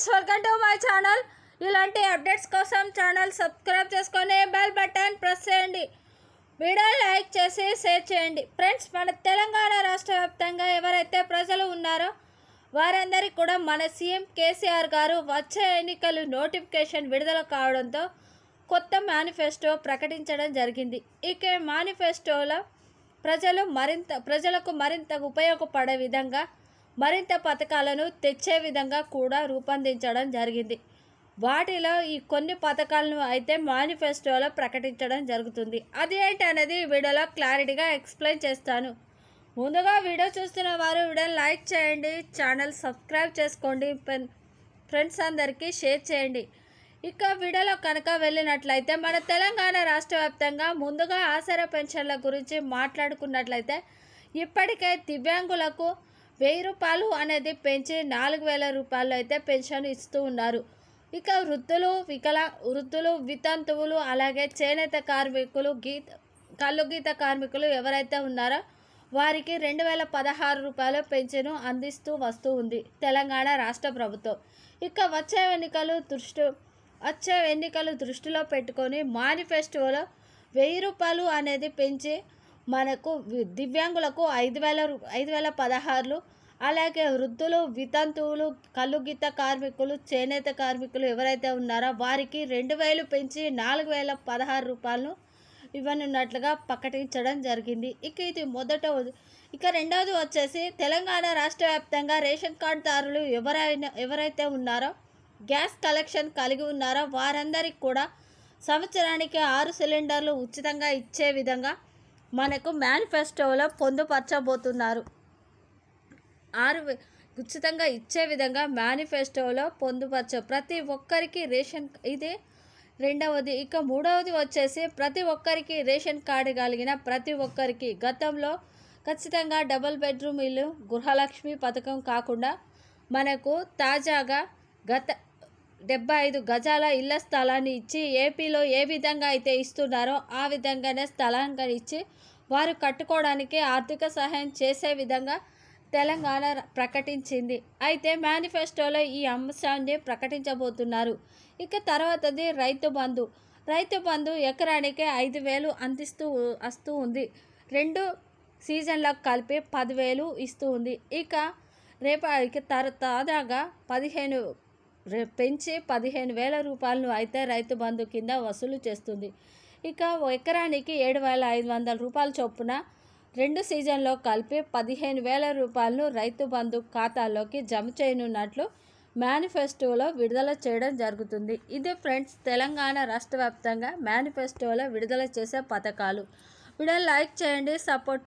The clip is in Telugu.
friends welcome to my channel ఇలాంటి అప్డేట్స్ కోసం ఛానల్ సబ్స్క్రైబ్ చేసుకొని బెల్ బటన్ ప్రెస్ చేయండి వీడియో లైక్ చేసి షేర్ చేయండి ఫ్రెండ్స్ మన తెలంగాణ రాష్ట్ర వ్యాప్తంగా ఎవరైతే ప్రజలు ఉన్నారో వారందరికీ కూడా మన సీఎం కేసీఆర్ గారు వచ్చే ఎన్నికలు నోటిఫికేషన్ విడుదల కావడంతో కొత్త మేనిఫెస్టో ప్రకటించడం జరిగింది ఇక మేనిఫెస్టోలో ప్రజలు మరింత ప్రజలకు మరింత ఉపయోగపడే విధంగా మరింత పథకాలను తెచ్చే విధంగా కూడా రూపొందించడం జరిగింది వాటిలో ఈ కొన్ని పథకాలను అయితే మేనిఫెస్టోలో ప్రకటించడం జరుగుతుంది అది ఏంటనేది వీడియోలో క్లారిటీగా ఎక్స్ప్లెయిన్ చేస్తాను ముందుగా వీడియో చూస్తున్న వారు వీడియో లైక్ చేయండి ఛానల్ సబ్స్క్రైబ్ చేసుకోండి ఫ్రెండ్స్ అందరికీ షేర్ చేయండి ఇక వీడియోలో కనుక వెళ్ళినట్లయితే మన తెలంగాణ రాష్ట్ర వ్యాప్తంగా ముందుగా ఆసరా పెన్షన్ల గురించి మాట్లాడుకున్నట్లయితే ఇప్పటికే దివ్యాంగులకు వెయ్యి రూపాయలు అనేది పెంచి నాలుగు వేల రూపాయలు అయితే పెన్షన్ ఇస్తూ ఉన్నారు ఇక వృద్ధులు వికల వృద్ధులు వితంతువులు అలాగే చేనేత కార్మికులు గీత కళ్ళు గీత కార్మికులు ఎవరైతే ఉన్నారో వారికి రెండు వేల పదహారు రూపాయల పెన్షన్ అందిస్తూ వస్తూ ఉంది తెలంగాణ రాష్ట్ర ప్రభుత్వం ఇక వచ్చే ఎన్నికలు దృష్టి వచ్చే ఎన్నికలు దృష్టిలో పెట్టుకొని మేనిఫెస్టోలో వెయ్యి రూపాయలు అనేది పెంచి మనకు దివ్యాంగులకు ఐదు వేల ఐదు వేల పదహారులు అలాగే వృద్ధులు వితంతువులు కలుగిత కార్మికులు చేనేత కార్మికులు ఎవరైతే ఉన్నారో వారికి రెండు వేలు పెంచి నాలుగు వేల పదహారు రూపాయలు ఇవ్వనున్నట్లుగా ప్రకటించడం జరిగింది ఇక ఇది మొదట ఇక రెండవది వచ్చేసి తెలంగాణ రాష్ట్ర వ్యాప్తంగా రేషన్ కార్డుదారులు ఎవరైనా ఎవరైతే ఉన్నారో గ్యాస్ కలెక్షన్ కలిగి ఉన్నారో వారందరికీ కూడా సంవత్సరానికి ఆరు సిలిండర్లు ఉచితంగా ఇచ్చే విధంగా మనకు మేనిఫెస్టోలో పొందుపరచబోతున్నారు ఆరు ఉచితంగా ఇచ్చే విధంగా మేనిఫెస్టోలో పొందుపరచు ప్రతి ఒక్కరికి రేషన్ ఇది రెండవది ఇక మూడవది వచ్చేసి ప్రతి ఒక్కరికి రేషన్ కార్డు కలిగిన ప్రతి ఒక్కరికి గతంలో ఖచ్చితంగా డబుల్ బెడ్రూమ్ ఇల్లు గృహలక్ష్మి పథకం కాకుండా మనకు తాజాగా గత డెబ్బై ఐదు గజాల ఇళ్ల స్థలాన్ని ఇచ్చి ఏపీలో ఏ విధంగా అయితే ఇస్తున్నారో ఆ విధంగానే స్థలాన్ని ఇచ్చి వారు కట్టుకోవడానికి ఆర్థిక సహాయం చేసే విధంగా తెలంగాణ ప్రకటించింది అయితే మేనిఫెస్టోలో ఈ అంశాన్ని ప్రకటించబోతున్నారు ఇక తర్వాతది రైతు బంధు రైతు బంధు ఎకరానికి ఐదు వేలు అందిస్తూ వస్తూ ఉంది రెండు సీజన్లకు కలిపి పదివేలు ఇస్తూ ఉంది ఇక రేపు ఇక తర తాజాగా పదిహేను పెంచి పదిహేను వేల రూపాయలను అయితే రైతు బంధు కింద వసూలు చేస్తుంది ఇక ఎకరానికి ఏడు వేల ఐదు వందల రూపాయల చొప్పున రెండు సీజన్లో కలిపి పదిహేను వేల రూపాయలను రైతు బంధు ఖాతాలోకి జమ చేయనున్నట్లు మేనిఫెస్టోలో విడుదల చేయడం జరుగుతుంది ఇది ఫ్రెండ్స్ తెలంగాణ రాష్ట్ర వ్యాప్తంగా మేనిఫెస్టోలో విడుదల చేసే పథకాలు వీడియో లైక్ చేయండి సపోర్ట్